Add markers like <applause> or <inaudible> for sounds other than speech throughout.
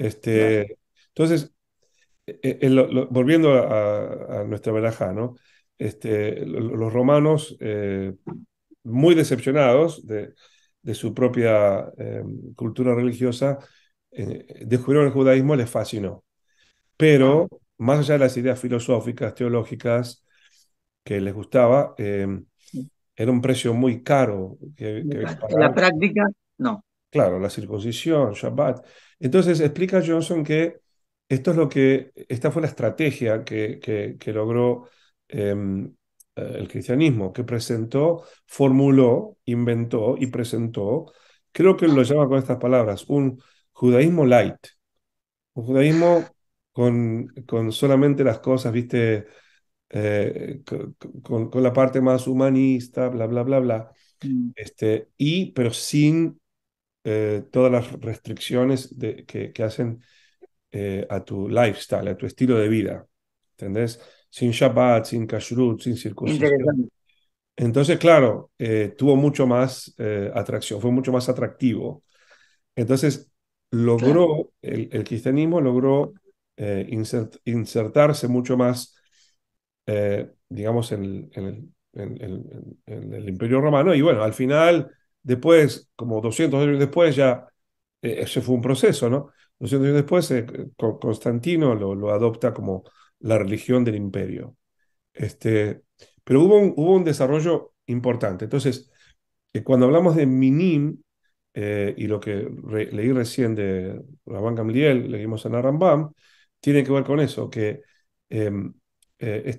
Este, entonces, e, e, volviendo a, nuestra verajá, ¿no? Este, los romanos, eh, muy decepcionados de, de su propia eh, cultura religiosa, eh, descubrieron el judaísmo, les fascinó. Pero, más allá de las ideas filosóficas, teológicas, que les gustaba, era un precio muy caro. Que, la práctica, no. Claro, la circuncisión, Shabbat. Entonces explica Johnson que esto es lo que, esta fue la estrategia que, que, logró em, eh, el cristianismo, que presentó, formuló, inventó y presentó, creo que lo llama con estas palabras, un judaísmo light, un judaísmo con, con solamente las cosas, viste, eh, con, la parte más humanista, bla, bla, bla, bla, mm. este, y pero sin eh, todas las restricciones que, que, hacen eh, a tu lifestyle, a tu estilo de vida. ¿Entendés? Sin Shabbat, sin Kashrut, sin circuncisión. Entonces, claro, eh, tuvo mucho más atracción, fue mucho más atractivo. Entonces, logró, el, cristianismo logró insertarse mucho más, digamos, en en el Imperio Romano. Y bueno, al final Después, como 200 años después, ya eh, ese fue un proceso, ¿no? 200 años después, eh, Constantino lo, adopta como la religión del imperio. Este, pero hubo un, hubo un desarrollo importante. Entonces, eh, cuando hablamos de Minim y lo que leí recién de banca Gamliel, leímos en Arambam, tiene que ver con eso, que em,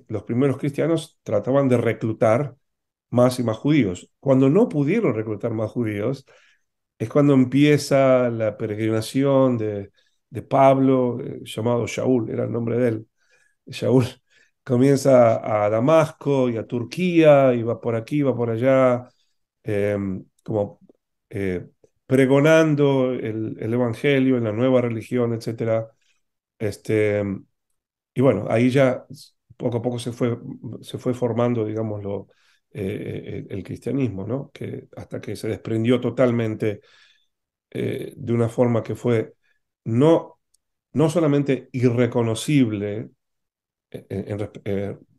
los primeros cristianos trataban de reclutar más y más judíos. Cuando no pudieron reclutar más judíos, es cuando empieza la peregrinación de, Pablo, eh, llamado Shaul, era el nombre de él. Shaul <laughs> comienza a Damasco y a Turquía, y va por aquí, va por allá, em, como eh, pregonando el, Evangelio en la nueva religión, etc. Este, y bueno, ahí ya poco a poco se fue, se fue formando, digamos, lo, eh, eh, el cristianismo, ¿no? que hasta que se desprendió totalmente eh, de una forma que fue no, no solamente irreconocible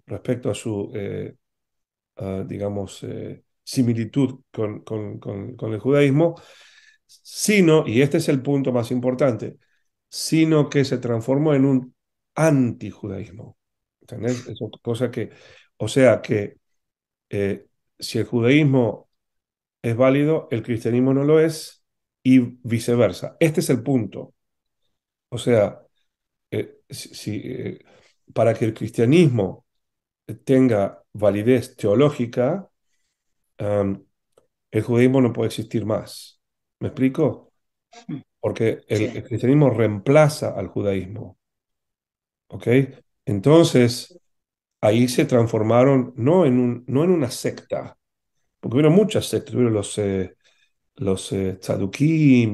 respecto a su, digamos, similitud con, con, el judaísmo, sino, y este es el punto más importante, sino que se transformó en un antijudaísmo. cosa que, o sea, que eh, si el judaísmo es válido, el cristianismo no lo es y viceversa. Este es el punto. O sea, eh, si, eh, para que el cristianismo tenga validez teológica, el judaísmo no puede existir más. ¿Me explico? Porque el, el cristianismo reemplaza al judaísmo. ¿Ok? Entonces, ahí se transformaron no en, un, no en una secta, porque hubo muchas sectas, hubo los, eh, los eh,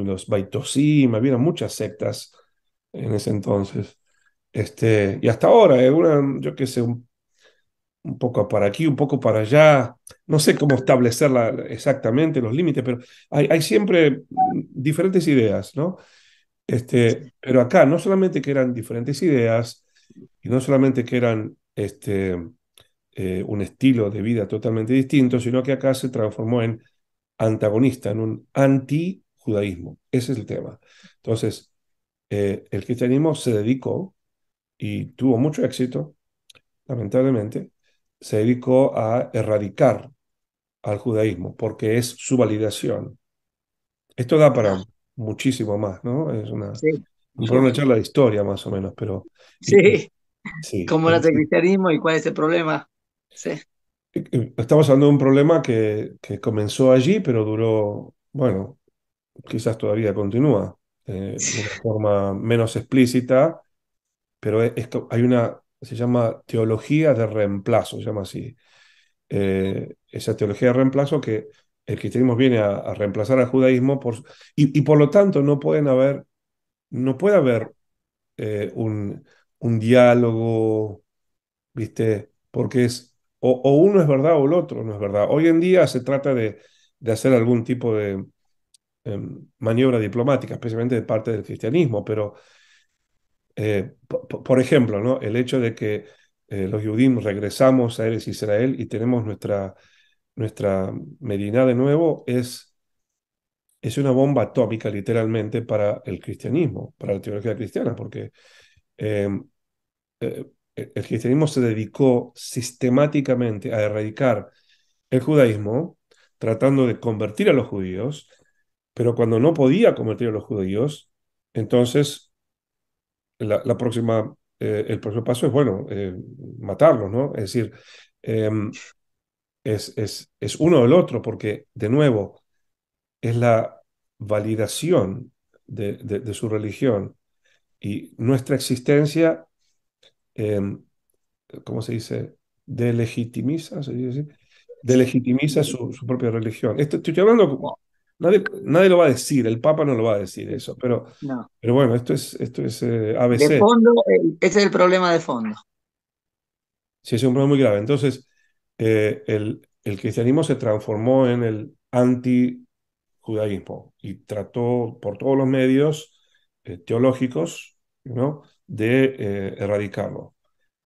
los baitosim, había muchas sectas en ese entonces. Este, y hasta ahora, eh, yo qué sé, un, poco para aquí, un poco para allá, no sé cómo establecer exactamente los límites, pero hay, siempre diferentes ideas, ¿no? Este, pero acá no solamente que eran diferentes ideas, y no solamente que eran este, eh, un estilo de vida totalmente distinto, sino que acá se transformó en antagonista, en un anti-judaísmo. Ese es el tema. Entonces, eh, el cristianismo se dedicó y tuvo mucho éxito, lamentablemente, se dedicó a erradicar al judaísmo porque es su validación. Esto da para muchísimo más, ¿no? Es una, una charla de historia más o menos, pero sí. Sí, ¿Cómo era el cristianismo y cuál es el problema? Sí. Eh, eh, estamos hablando de un problema que, comenzó allí, pero duró, bueno, quizás todavía continúa eh, de una forma menos explícita, pero e, hay una, se llama teología de reemplazo, se llama así. esa teología de reemplazo que el cristianismo viene a, reemplazar al judaísmo por, y, por lo tanto no pueden haber, no puede haber un, un diálogo, ¿viste? Porque es, o, uno es verdad o el otro no es verdad. Hoy en día se trata de, de hacer algún tipo de em, maniobra diplomática, especialmente de parte del cristianismo, pero, eh, por ejemplo, ¿no? el hecho de que eh, los judíos regresamos a Eres Israel y tenemos nuestra, nuestra Medina de nuevo es, es una bomba atómica literalmente para el cristianismo, para la teología cristiana, porque Em, eh, eh, el cristianismo se dedicó sistemáticamente a erradicar el judaísmo, tratando de convertir a los judíos, pero cuando no podía convertir a los judíos, entonces la, próxima, eh, el próximo paso es, bueno, matarlos, ¿no? Es decir, em, es, es, es uno o el otro, porque, de nuevo, es la validación de su religión y nuestra existencia, em, ¿cómo se dice? Delegitimiza, ¿se Delegitimiza su, propia religión. Esto, estoy hablando como... Nadie, nadie, lo va a decir, el Papa no lo va a decir eso, pero, pero bueno, esto es, esto es ABC. Eh, de fondo, ese es el problema de fondo. Sí, es un problema muy grave. Entonces, eh, el, el cristianismo se transformó en el anti-judaísmo y trató por todos los medios eh, teológicos ¿no? de eh, erradicarlo.